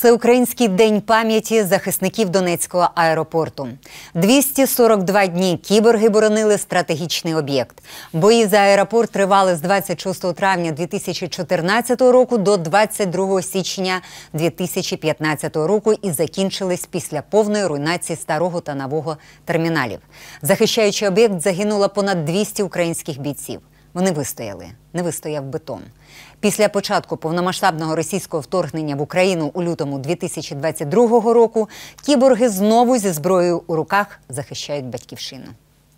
Всеукраїнський день пам'яті захисників Донецького аеропорту. 242 дні кіборги боронили стратегічний об'єкт. Бої за аеропорт тривали з 26 травня 2014 року до 22 січня 2015 року і закінчились після повної руйнації старого та нового терміналів. Захищаючи об'єкт, загинуло понад 200 українських бійців. Вони вистояли, не вистояв бетон. Після початку повномасштабного російського вторгнення в Україну у лютому 2022 року кіборги знову зі зброєю у руках захищають батьківщину.